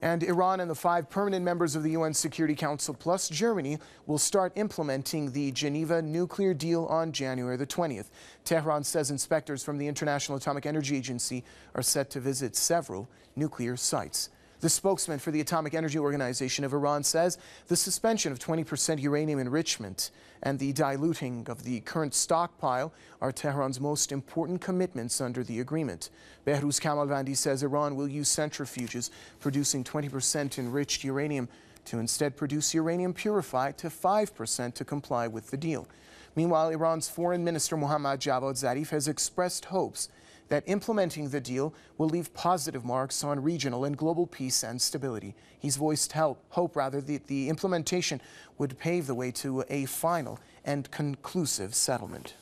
And Iran and the five permanent members of the UN Security Council plus Germany will start implementing the Geneva nuclear deal on January the 20th. Tehran says inspectors from the International Atomic Energy Agency are set to visit several nuclear sites. The spokesman for the Atomic Energy Organization of Iran says the suspension of 20% uranium enrichment and the diluting of the current stockpile are Tehran's most important commitments under the agreement. Behruz Kamalvandi says Iran will use centrifuges producing 20% enriched uranium to instead produce uranium purified to 5% to comply with the deal. Meanwhile, Iran's Foreign Minister Mohammad Javad Zarif has expressed hopes that implementing the deal will leave positive marks on regional and global peace and stability. He's voiced help, hope rather that the implementation would pave the way to a final and conclusive settlement.